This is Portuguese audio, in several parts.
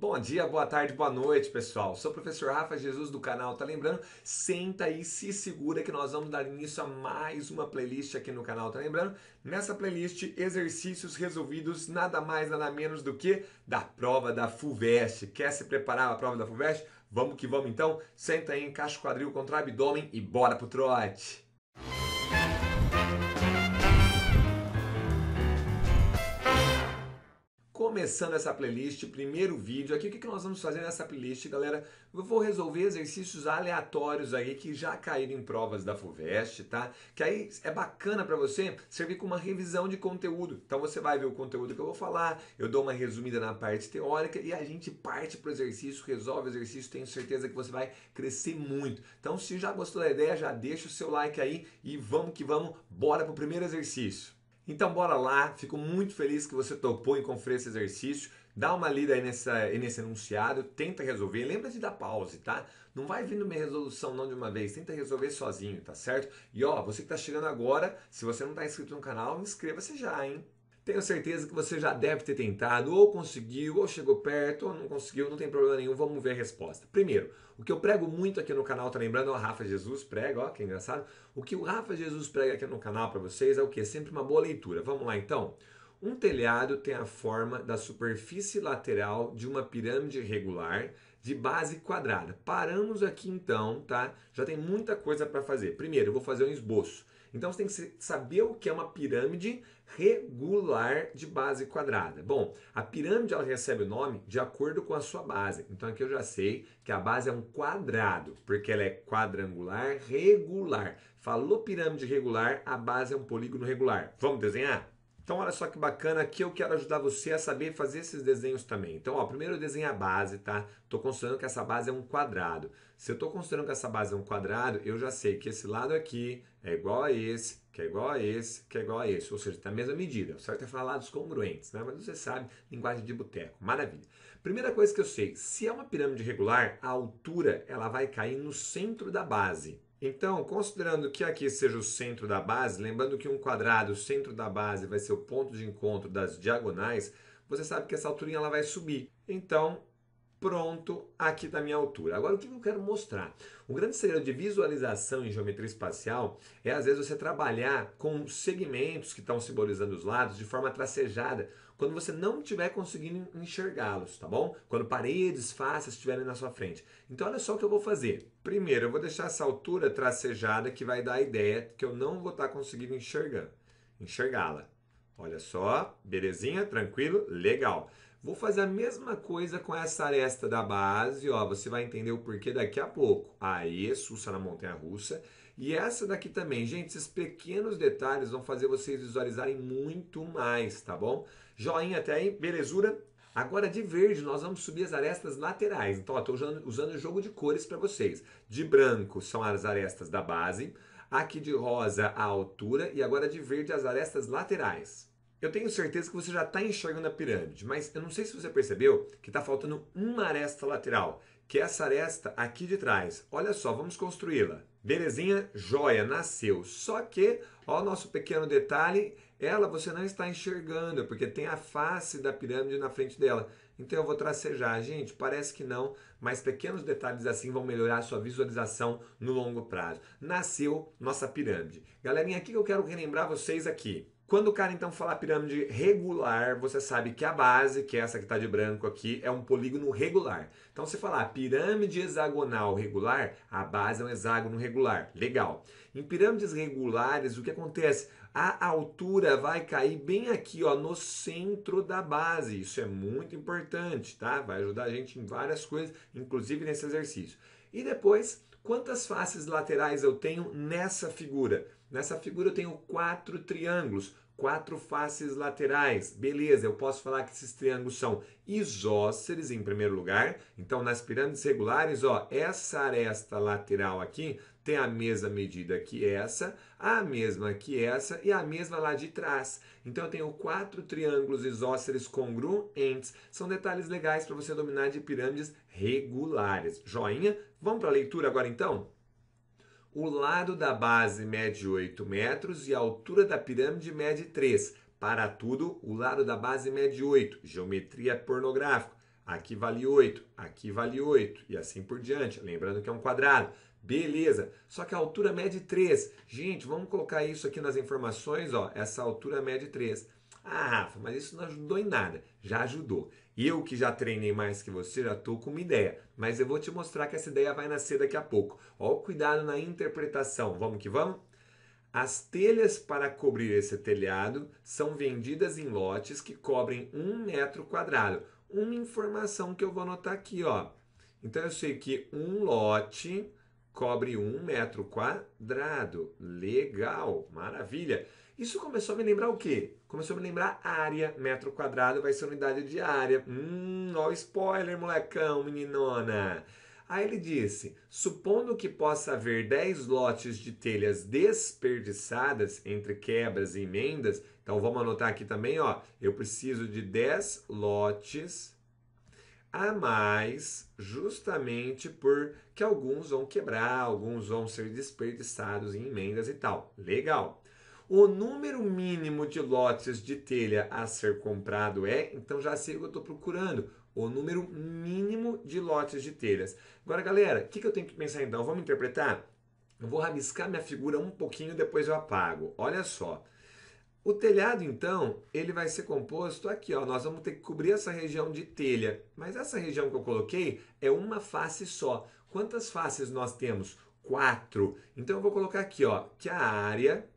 Bom dia, boa tarde, boa noite, pessoal. Sou o professor Rafa Jesus do canal, tá lembrando? Senta aí, se segura que nós vamos dar início a mais uma playlist aqui no canal, tá lembrando? Nessa playlist, exercícios resolvidos nada mais nada menos do que da prova da FUVEST. Quer se preparar para a prova da FUVEST? Vamos que vamos então. Senta aí, encaixa o quadril contra o abdômen e bora pro trote. começando essa playlist, primeiro vídeo aqui, o que, que nós vamos fazer nessa playlist, galera? Eu vou resolver exercícios aleatórios aí que já caíram em provas da FUVEST, tá? Que aí é bacana para você servir como uma revisão de conteúdo. Então você vai ver o conteúdo que eu vou falar, eu dou uma resumida na parte teórica e a gente parte pro exercício, resolve o exercício, tenho certeza que você vai crescer muito. Então se já gostou da ideia, já deixa o seu like aí e vamos que vamos, bora pro primeiro exercício. Então bora lá, fico muito feliz que você topou em conferir esse exercício. Dá uma lida aí nessa, nesse enunciado, tenta resolver. Lembra de dar pause, tá? Não vai vindo minha resolução não de uma vez, tenta resolver sozinho, tá certo? E ó, você que tá chegando agora, se você não tá inscrito no canal, inscreva-se já, hein? Tenho certeza que você já deve ter tentado, ou conseguiu, ou chegou perto, ou não conseguiu, não tem problema nenhum, vamos ver a resposta. Primeiro, o que eu prego muito aqui no canal, tá lembrando? O Rafa Jesus prega, ó, que engraçado. O que o Rafa Jesus prega aqui no canal para vocês é o que? Sempre uma boa leitura. Vamos lá então? Um telhado tem a forma da superfície lateral de uma pirâmide regular de base quadrada. Paramos aqui então, tá? Já tem muita coisa para fazer. Primeiro, eu vou fazer um esboço. Então você tem que saber o que é uma pirâmide regular de base quadrada. Bom, a pirâmide ela recebe o nome de acordo com a sua base. Então aqui eu já sei que a base é um quadrado, porque ela é quadrangular regular. Falou pirâmide regular, a base é um polígono regular. Vamos desenhar? Então, olha só que bacana, aqui eu quero ajudar você a saber fazer esses desenhos também. Então, ó, primeiro eu desenho a base, tá? Estou considerando que essa base é um quadrado. Se eu estou considerando que essa base é um quadrado, eu já sei que esse lado aqui é igual a esse, que é igual a esse, que é igual a esse. Ou seja, está a mesma medida. O certo é falar lados congruentes, né? Mas você sabe, linguagem de boteco. Maravilha. Primeira coisa que eu sei, se é uma pirâmide regular, a altura ela vai cair no centro da base. Então, considerando que aqui seja o centro da base, lembrando que um quadrado, o centro da base vai ser o ponto de encontro das diagonais, você sabe que essa altura ela vai subir. Então, pronto aqui da minha altura. Agora, o que eu quero mostrar? Um grande segredo de visualização em geometria espacial é, às vezes, você trabalhar com segmentos que estão simbolizando os lados de forma tracejada, quando você não estiver conseguindo enxergá-los, tá bom? Quando paredes, faces estiverem na sua frente. Então, olha só o que eu vou fazer. Primeiro, eu vou deixar essa altura tracejada que vai dar a ideia que eu não vou estar tá conseguindo enxergar, enxergá-la. Olha só, belezinha? Tranquilo? Legal. Vou fazer a mesma coisa com essa aresta da base, ó, você vai entender o porquê daqui a pouco. Aí, Sussa na montanha russa. E essa daqui também, gente, esses pequenos detalhes vão fazer vocês visualizarem muito mais, tá bom? Joinha até aí, belezura? Agora de verde nós vamos subir as arestas laterais. Então, estou usando, usando o jogo de cores para vocês. De branco são as arestas da base, aqui de rosa a altura e agora de verde as arestas laterais. Eu tenho certeza que você já está enxergando a pirâmide, mas eu não sei se você percebeu que está faltando uma aresta lateral, que é essa aresta aqui de trás. Olha só, vamos construí-la. Belezinha? Joia, nasceu. Só que, ó o nosso pequeno detalhe, ela você não está enxergando, porque tem a face da pirâmide na frente dela. Então eu vou tracejar. Gente, parece que não, mas pequenos detalhes assim vão melhorar a sua visualização no longo prazo. Nasceu nossa pirâmide. Galerinha, aqui que eu quero relembrar vocês aqui. Quando o cara então fala pirâmide regular, você sabe que a base, que é essa que está de branco aqui, é um polígono regular. Então, se falar pirâmide hexagonal regular, a base é um hexágono regular. Legal. Em pirâmides regulares, o que acontece? A altura vai cair bem aqui, ó, no centro da base. Isso é muito importante, tá? Vai ajudar a gente em várias coisas, inclusive nesse exercício. E depois, quantas faces laterais eu tenho nessa figura? Nessa figura eu tenho quatro triângulos quatro faces laterais. Beleza, eu posso falar que esses triângulos são isósceles em primeiro lugar. Então, nas pirâmides regulares, ó, essa aresta lateral aqui tem a mesma medida que essa, a mesma que essa e a mesma lá de trás. Então, eu tenho quatro triângulos isósceles congruentes. São detalhes legais para você dominar de pirâmides regulares. Joinha? Vamos para a leitura agora então? O lado da base mede 8 metros e a altura da pirâmide mede 3. Para tudo, o lado da base mede 8. Geometria pornográfica. Aqui vale 8, aqui vale 8 e assim por diante. Lembrando que é um quadrado. Beleza. Só que a altura mede 3. Gente, vamos colocar isso aqui nas informações, ó. Essa altura mede 3. Ah, Rafa, mas isso não ajudou em nada. Já ajudou. Eu que já treinei mais que você, já estou com uma ideia. Mas eu vou te mostrar que essa ideia vai nascer daqui a pouco. Ó, cuidado na interpretação. Vamos que vamos? As telhas para cobrir esse telhado são vendidas em lotes que cobrem um metro quadrado. Uma informação que eu vou anotar aqui, ó. Então eu sei que um lote cobre um metro quadrado. Legal, maravilha. Isso começou a me lembrar o quê? Começou a me lembrar área, metro quadrado vai ser unidade de área. Hum, ó spoiler, molecão, meninona. Aí ele disse: supondo que possa haver 10 lotes de telhas desperdiçadas entre quebras e emendas, então vamos anotar aqui também, ó. Eu preciso de 10 lotes a mais, justamente por que alguns vão quebrar, alguns vão ser desperdiçados em emendas e tal. Legal. O número mínimo de lotes de telha a ser comprado é, então já sei o que eu estou procurando, o número mínimo de lotes de telhas. Agora, galera, o que, que eu tenho que pensar então? Vamos interpretar? Eu vou rabiscar minha figura um pouquinho, depois eu apago. Olha só. O telhado, então, ele vai ser composto aqui, ó. Nós vamos ter que cobrir essa região de telha. Mas essa região que eu coloquei é uma face só. Quantas faces nós temos? Quatro. Então eu vou colocar aqui, ó, que a área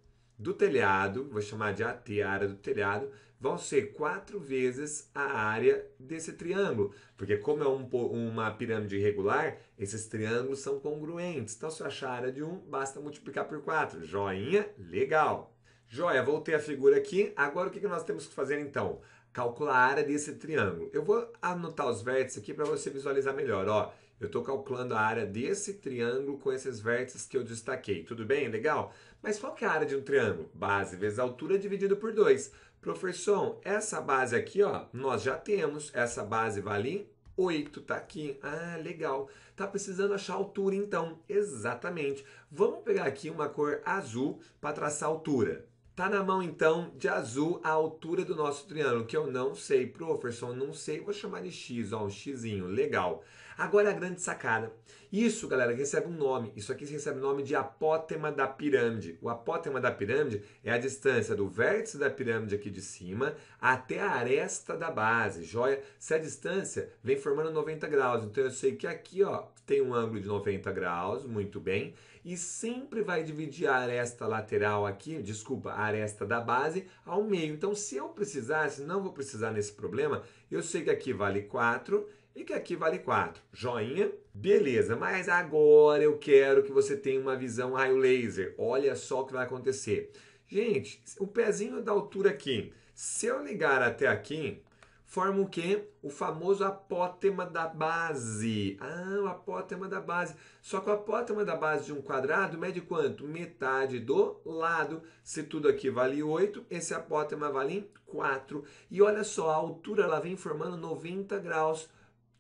do telhado, vou chamar de AT, a área do telhado, vão ser quatro vezes a área desse triângulo. Porque como é um, uma pirâmide irregular, esses triângulos são congruentes. Então, se eu achar a área de um, basta multiplicar por quatro. Joinha, legal. Joia, voltei a figura aqui. Agora, o que nós temos que fazer, então? Calcular a área desse triângulo. Eu vou anotar os vértices aqui para você visualizar melhor. Ó, eu estou calculando a área desse triângulo com esses vértices que eu destaquei. Tudo bem? Legal? Mas qual que é a área de um triângulo? Base vezes altura dividido por 2. Professor, essa base aqui, ó, nós já temos. Essa base vale 8, tá aqui. Ah, legal. Tá precisando achar altura então. Exatamente. Vamos pegar aqui uma cor azul para traçar altura. Tá na mão então de azul a altura do nosso triângulo, que eu não sei, professor, não sei, vou chamar de x, ó, um xizinho, legal. Agora a grande sacada. Isso, galera, recebe um nome. Isso aqui recebe o nome de apótema da pirâmide. O apótema da pirâmide é a distância do vértice da pirâmide aqui de cima até a aresta da base, joia? Se a distância vem formando 90 graus. Então eu sei que aqui ó, tem um ângulo de 90 graus, muito bem. E sempre vai dividir a aresta lateral aqui, desculpa, a aresta da base ao meio. Então se eu precisasse, não vou precisar nesse problema, eu sei que aqui vale 4 e que aqui vale 4. Joinha? Beleza, mas agora eu quero que você tenha uma visão raio laser. Olha só o que vai acontecer. Gente, o pezinho da altura aqui, se eu ligar até aqui, forma o quê? O famoso apótema da base. Ah, o apótema da base. Só que o apótema da base de um quadrado mede quanto? Metade do lado. Se tudo aqui vale 8, esse apótema vale 4. E olha só, a altura ela vem formando 90 graus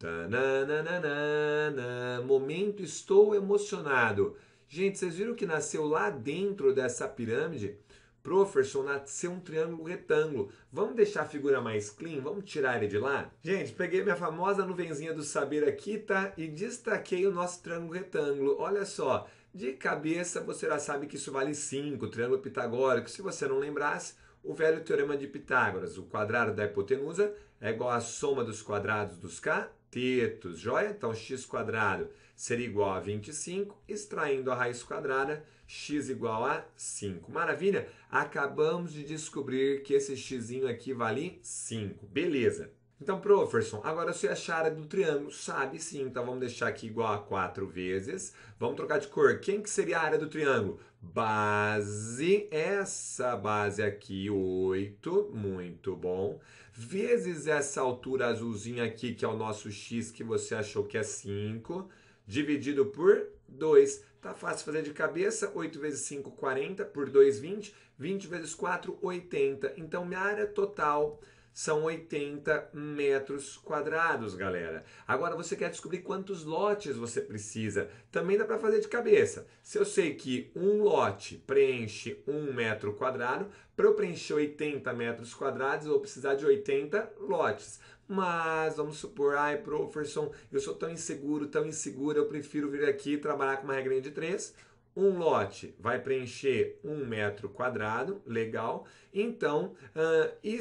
Tananana, momento estou emocionado. Gente, vocês viram que nasceu lá dentro dessa pirâmide? Professor, nasceu um triângulo retângulo. Vamos deixar a figura mais clean? Vamos tirar ele de lá? Gente, peguei minha famosa nuvenzinha do saber aqui, tá? E destaquei o nosso triângulo retângulo. Olha só, de cabeça você já sabe que isso vale 5, triângulo pitagórico. Se você não lembrasse, o velho teorema de Pitágoras, o quadrado da hipotenusa é igual à soma dos quadrados dos K tetos, joia? Então, x quadrado seria igual a 25, extraindo a raiz quadrada, x igual a 5. Maravilha? Acabamos de descobrir que esse x aqui vale 5. Beleza. Então, Professor, agora você achar a área do triângulo, sabe sim. Então, vamos deixar aqui igual a 4 vezes. Vamos trocar de cor. Quem que seria a área do triângulo? Base, essa base aqui, 8. Muito bom vezes essa altura azulzinha aqui, que é o nosso x que você achou que é 5, dividido por 2. Tá fácil fazer de cabeça, 8 vezes 5, 40, por 2, 20, 20 vezes 4, 80. Então, minha área total são 80 metros quadrados, galera. Agora você quer descobrir quantos lotes você precisa. Também dá para fazer de cabeça. Se eu sei que um lote preenche um metro quadrado, para eu preencher 80 metros quadrados, eu vou precisar de 80 lotes. Mas vamos supor, ai, professor, eu sou tão inseguro, tão inseguro, eu prefiro vir aqui e trabalhar com uma regrinha de três um lote vai preencher um metro quadrado, legal. Então, uh, Y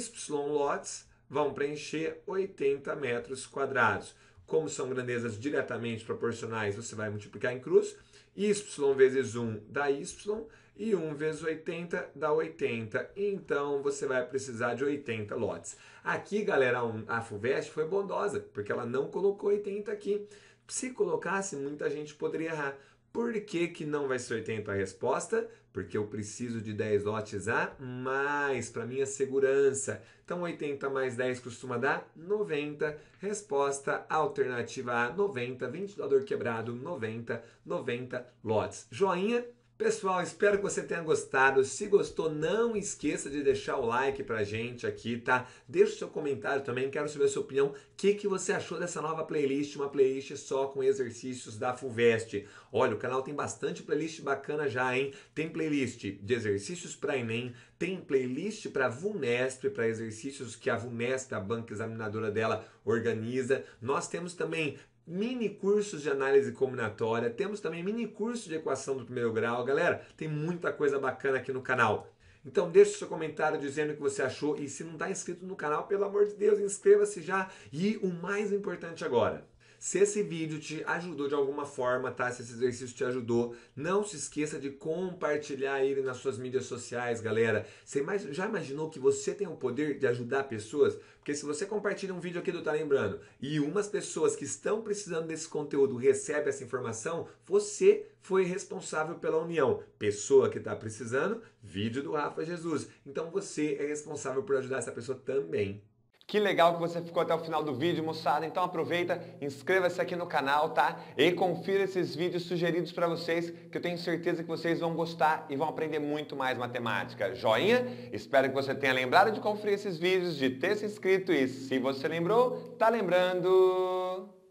lotes vão preencher 80 metros quadrados. Como são grandezas diretamente proporcionais, você vai multiplicar em cruz. Y vezes 1 dá Y e 1 vezes 80 dá 80. Então você vai precisar de 80 lotes. Aqui, galera, a FUVEST foi bondosa, porque ela não colocou 80 aqui. Se colocasse, muita gente poderia errar. Por que, que não vai ser 80 a resposta? Porque eu preciso de 10 lotes a mais para minha segurança. Então 80 mais 10 costuma dar 90. Resposta alternativa A, 90. Ventilador quebrado, 90. 90 lotes. Joinha? Pessoal, espero que você tenha gostado. Se gostou, não esqueça de deixar o like pra gente aqui, tá? Deixa o seu comentário também, quero saber a sua opinião. O que, que você achou dessa nova playlist? Uma playlist só com exercícios da FUVEST. Olha, o canal tem bastante playlist bacana já, hein? Tem playlist de exercícios para Enem, tem playlist para VUNESP, para exercícios que a VUNESP, a banca examinadora dela, organiza. Nós temos também mini cursos de análise combinatória, temos também mini curso de equação do primeiro grau. Galera, tem muita coisa bacana aqui no canal. Então deixe seu comentário dizendo o que você achou e se não está inscrito no canal, pelo amor de Deus, inscreva-se já. E o mais importante agora, se esse vídeo te ajudou de alguma forma, tá? Se esse exercício te ajudou, não se esqueça de compartilhar ele nas suas mídias sociais, galera. Você já imaginou que você tem o poder de ajudar pessoas? Porque se você compartilha um vídeo aqui do Tá Lembrando e umas pessoas que estão precisando desse conteúdo recebem essa informação, você foi responsável pela união. Pessoa que está precisando, vídeo do Rafa Jesus. Então você é responsável por ajudar essa pessoa também. Que legal que você ficou até o final do vídeo, moçada. Então aproveita, inscreva-se aqui no canal, tá? E confira esses vídeos sugeridos para vocês, que eu tenho certeza que vocês vão gostar e vão aprender muito mais matemática. Joinha? Espero que você tenha lembrado de conferir esses vídeos, de ter se inscrito e se você lembrou, tá lembrando...